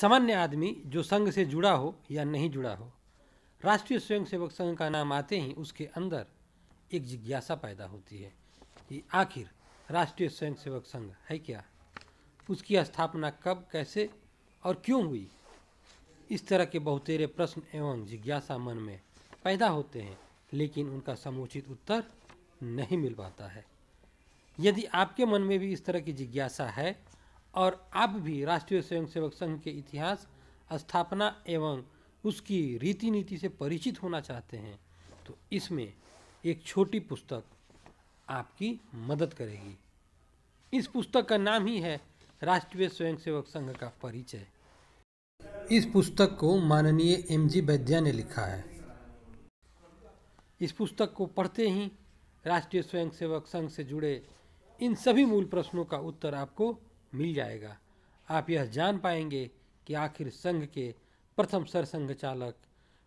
सामान्य आदमी जो संघ से जुड़ा हो या नहीं जुड़ा हो राष्ट्रीय स्वयंसेवक संघ का नाम आते ही उसके अंदर एक जिज्ञासा पैदा होती है कि आखिर राष्ट्रीय स्वयंसेवक संघ है क्या उसकी स्थापना कब कैसे और क्यों हुई इस तरह के बहुतेरे प्रश्न एवं जिज्ञासा मन में पैदा होते हैं लेकिन उनका समुचित उत्तर नहीं मिल पाता है यदि आपके मन में भी इस तरह की जिज्ञासा है और आप भी राष्ट्रीय स्वयंसेवक संघ के इतिहास स्थापना एवं उसकी रीति नीति से परिचित होना चाहते हैं तो इसमें एक छोटी पुस्तक आपकी मदद करेगी इस पुस्तक का नाम ही है राष्ट्रीय स्वयंसेवक संघ का परिचय इस पुस्तक को माननीय एम जी वैद्या ने लिखा है इस पुस्तक को पढ़ते ही राष्ट्रीय स्वयंसेवक संघ से जुड़े इन सभी मूल प्रश्नों का उत्तर आपको मिल जाएगा आप यह जान पाएंगे कि आखिर संघ के प्रथम सरसंघ चालक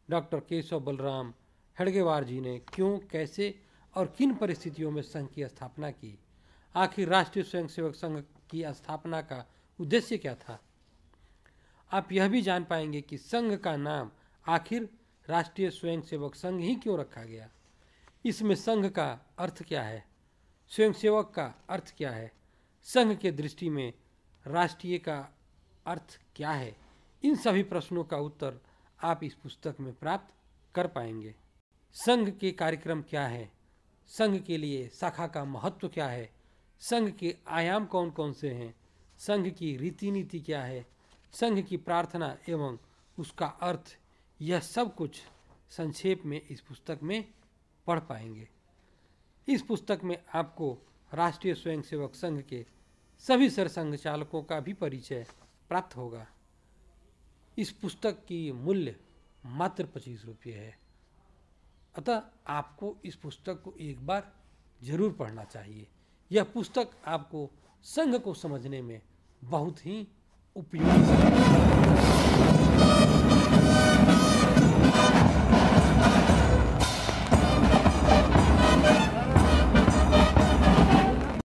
डॉक्टर केशव बलराम हेडगेवार जी ने क्यों कैसे और किन परिस्थितियों में संघ की स्थापना की आखिर राष्ट्रीय स्वयंसेवक संघ की स्थापना का उद्देश्य क्या था आप यह भी जान पाएंगे कि संघ का नाम आखिर राष्ट्रीय स्वयंसेवक संघ ही क्यों रखा गया इसमें संघ का अर्थ क्या है स्वयंसेवक का अर्थ क्या है संघ के दृष्टि में राष्ट्रीय का अर्थ क्या है इन सभी प्रश्नों का उत्तर आप इस पुस्तक में प्राप्त कर पाएंगे संघ के कार्यक्रम क्या है संघ के लिए शाखा का महत्व क्या है संघ के आयाम कौन कौन से हैं संघ की रीति नीति क्या है संघ की प्रार्थना एवं उसका अर्थ यह सब कुछ संक्षेप में इस पुस्तक में पढ़ पाएंगे इस पुस्तक में आपको राष्ट्रीय स्वयंसेवक संघ के सभी सरसंघ चालकों का भी परिचय प्राप्त होगा इस पुस्तक की मूल्य मात्र पच्चीस रुपये है अतः आपको इस पुस्तक को एक बार जरूर पढ़ना चाहिए यह पुस्तक आपको संघ को समझने में बहुत ही उपयोगी